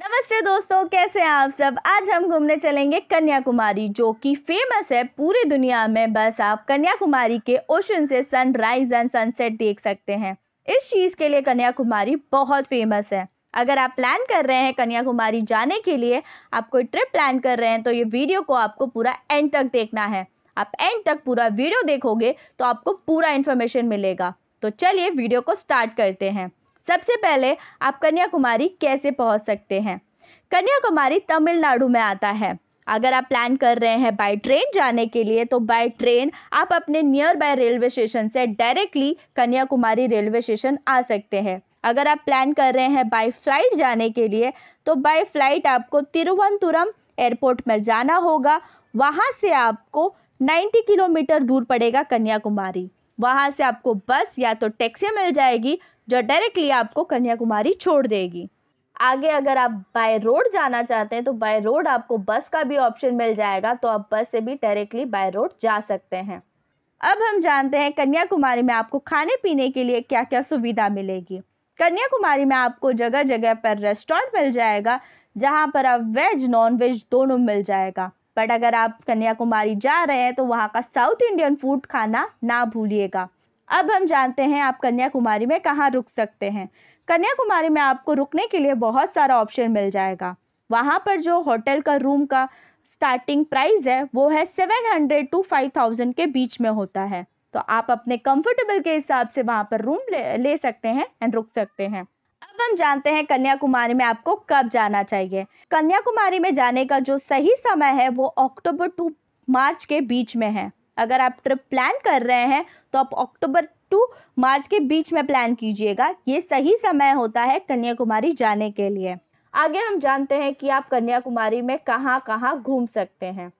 नमस्ते दोस्तों कैसे हैं आप सब आज हम घूमने चलेंगे कन्याकुमारी जो कि फेमस है पूरी दुनिया में बस आप कन्याकुमारी के ओशन से सनराइज एंड सनसेट देख सकते हैं इस चीज़ के लिए कन्याकुमारी बहुत फेमस है अगर आप प्लान कर रहे हैं कन्याकुमारी जाने के लिए आप कोई ट्रिप प्लान कर रहे हैं तो ये वीडियो को आपको पूरा एंड तक देखना है आप एंड तक पूरा वीडियो देखोगे तो आपको पूरा इन्फॉर्मेशन मिलेगा तो चलिए वीडियो को स्टार्ट करते हैं सबसे पहले आप कन्याकुमारी कैसे पहुंच सकते हैं कन्याकुमारी तमिलनाडु में आता है अगर आप प्लान कर रहे हैं बाय ट्रेन जाने के लिए तो बाय ट्रेन आप अपने नियर बाय रेलवे स्टेशन से डायरेक्टली कन्याकुमारी रेलवे स्टेशन आ सकते हैं अगर आप प्लान कर रहे हैं बाय फ्लाइट जाने के लिए तो बाय फ्लाइट आपको तिरुवनंतपुरम एयरपोर्ट में जाना होगा वहाँ से आपको 90 किलोमीटर दूर पड़ेगा कन्याकुमारी वहाँ से आपको बस या तो टैक्सी मिल जाएगी जो डायरेक्टली आपको कन्याकुमारी छोड़ देगी आगे अगर आप बाय रोड जाना चाहते हैं तो बाय रोड आपको बस का भी ऑप्शन मिल जाएगा तो आप बस से भी डायरेक्टली बाय रोड जा सकते हैं अब हम जानते हैं कन्याकुमारी में आपको खाने पीने के लिए क्या क्या सुविधा मिलेगी कन्याकुमारी में आपको जगह जगह पर रेस्टोरेंट मिल जाएगा जहाँ पर आप वेज नॉन वेज दोनों मिल जाएगा बट अगर आप कन्याकुमारी जा रहे हैं तो वहाँ का साउथ इंडियन फूड खाना ना भूलिएगा अब हम जानते हैं आप कन्याकुमारी में कहाँ रुक सकते हैं कन्याकुमारी में आपको रुकने के लिए बहुत सारा ऑप्शन मिल जाएगा वहाँ पर जो होटल का रूम का स्टार्टिंग प्राइस है वो है seven hundred to five thousand के बीच में होता है तो आप अपने कंफर्टेबल के हिसाब से वहाँ पर रूम ले, ले सकते हैं एंड रुक सकते हैं अब हम जानते हैं कन्याकुमारी में आपको कब जाना चाहिए कन्याकुमारी में जाने का जो सही समय है वो अक्टूबर टू मार्च के बीच में है अगर आप ट्रिप प्लान कर रहे हैं तो आप अक्टूबर टू मार्च के बीच में प्लान कीजिएगा ये सही समय होता है कन्याकुमारी जाने के लिए आगे हम जानते हैं कि आप कन्याकुमारी में कहाँ कहाँ घूम सकते हैं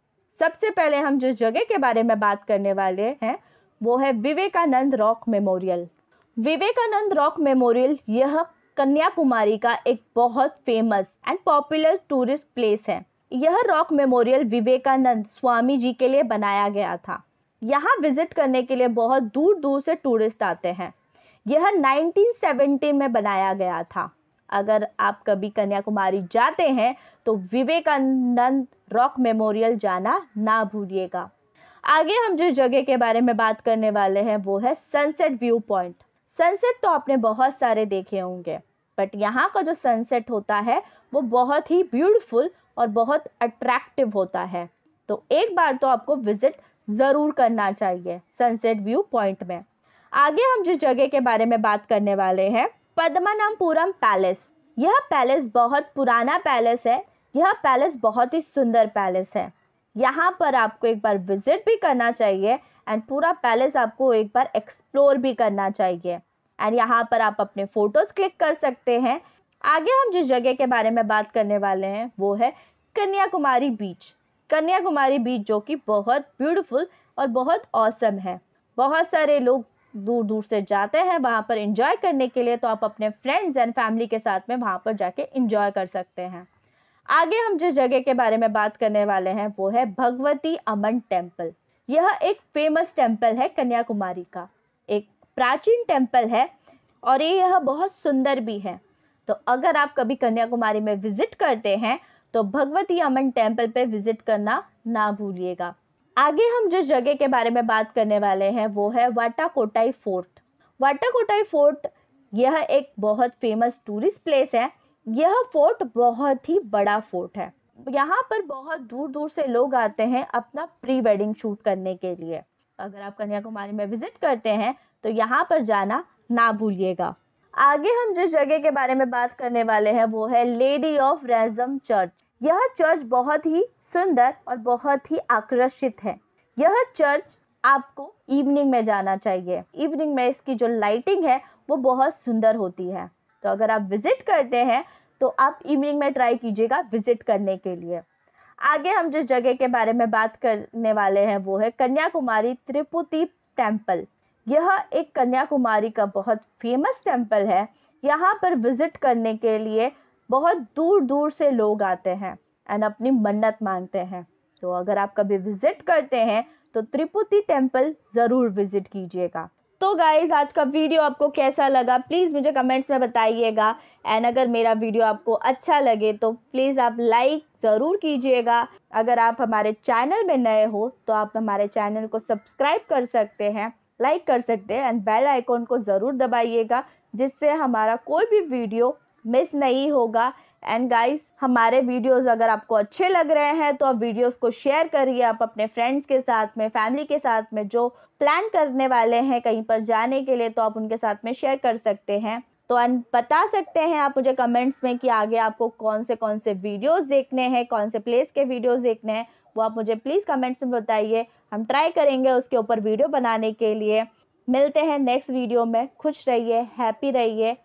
सबसे पहले हम जिस जगह के बारे में बात करने वाले हैं वो है Vivekananda Rock Memorial Vivekananda Rock Memorial यह कन्याकुमारी का एक बहुत famous and popular tourist place है यह रॉक मेमोरियल विवेकानंद स्वामी जी के लिए बनाया गया था यहाँ विजिट करने के लिए बहुत दूर दूर से टूरिस्ट आते हैं यह 1970 में बनाया गया था अगर आप कभी कन्याकुमारी जाते हैं तो विवेकानंद रॉक मेमोरियल जाना ना भूलिएगा आगे हम जिस जगह के बारे में बात करने वाले हैं वो है सनसेट व्यू पॉइंट सनसेट तो आपने बहुत सारे देखे होंगे बट यहाँ का जो सनसेट होता है वो बहुत ही ब्यूटीफुल और बहुत अट्रैक्टिव होता है तो एक बार तो आपको विजिट ज़रूर करना चाहिए सनसेट व्यू पॉइंट में आगे हम जिस जगह के बारे में बात करने वाले हैं पद्मनाभपुरम पैलेस यह पैलेस बहुत पुराना पैलेस है यह पैलेस बहुत ही सुंदर पैलेस है यहाँ पर आपको एक बार विजिट भी करना चाहिए एंड पूरा पैलेस आपको एक बार एक्सप्लोर भी करना चाहिए एंड यहाँ पर आप अपने फ़ोटोज़ क्लिक कर सकते हैं आगे हम जिस जगह के बारे में बात करने वाले हैं वो है कन्याकुमारी बीच कन्याकुमारी बीच जो कि बहुत ब्यूटीफुल और बहुत औसम है बहुत सारे लोग दूर दूर से जाते हैं वहाँ पर इंजॉय करने के लिए तो आप अपने फ्रेंड्स एंड फैमिली के साथ में वहाँ पर जाके इंजॉय कर सकते हैं आगे हम जिस जगह के बारे में बात करने वाले हैं वो है भगवती अमन टेम्पल यह एक फेमस टेम्पल है कन्याकुमारी का एक प्राचीन टेम्पल है और ये यह बहुत सुंदर भी है तो अगर आप कभी कन्याकुमारी में विजिट करते हैं तो भगवती अमन टेम्पल पे विजिट करना ना भूलिएगा आगे हम जिस जगह के बारे में बात करने वाले हैं वो है वाटाकोटाई फोर्ट वाटाकोटाई फोर्ट यह एक बहुत फेमस टूरिस्ट प्लेस है यह फोर्ट बहुत ही बड़ा फोर्ट है यहाँ पर बहुत दूर दूर से लोग आते हैं अपना प्री वेडिंग शूट करने के लिए अगर आप कन्याकुमारी में विजिट करते हैं तो यहाँ पर जाना ना भूलिएगा आगे हम जिस जगह के बारे में बात करने वाले हैं वो है लेडी ऑफ रेजम चर्च यह चर्च बहुत ही सुंदर और बहुत ही आकर्षित है यह चर्च आपको इवनिंग में जाना चाहिए इवनिंग में इसकी जो लाइटिंग है वो बहुत सुंदर होती है तो अगर आप विजिट करते हैं तो आप इवनिंग में ट्राई कीजिएगा विजिट करने के लिए आगे हम जिस जगह के बारे में बात करने वाले हैं वो है कन्याकुमारी त्रिपुति टेम्पल यह एक कन्याकुमारी का बहुत फेमस टेम्पल है यहाँ पर विज़िट करने के लिए बहुत दूर दूर से लोग आते हैं एंड अपनी मन्नत मांगते हैं तो अगर आप कभी विज़िट करते हैं तो त्रिपुति टेम्पल ज़रूर विज़िट कीजिएगा तो गाइज आज का वीडियो आपको कैसा लगा प्लीज़ मुझे कमेंट्स में बताइएगा एंड अगर मेरा वीडियो आपको अच्छा लगे तो प्लीज़ आप लाइक ज़रूर कीजिएगा अगर आप हमारे चैनल में नए हो तो आप हमारे चैनल को सब्सक्राइब कर सकते हैं लाइक कर सकते हैं एंड बेल आइकॉन को ज़रूर दबाइएगा जिससे हमारा कोई भी वीडियो मिस नहीं होगा एंड गाइस हमारे वीडियोस अगर आपको अच्छे लग रहे हैं तो आप वीडियोस को शेयर करिए आप अपने फ्रेंड्स के साथ में फैमिली के साथ में जो प्लान करने वाले हैं कहीं पर जाने के लिए तो आप उनके साथ में शेयर कर सकते हैं तो एंड बता सकते हैं आप मुझे कमेंट्स में कि आगे आपको कौन से कौन से वीडियोज देखने हैं कौन से प्लेस के वीडियोज़ देखने हैं वो आप मुझे प्लीज़ कमेंट्स में बताइए हम ट्राई करेंगे उसके ऊपर वीडियो बनाने के लिए मिलते हैं नेक्स्ट वीडियो में खुश रहिए हैप्पी रहिए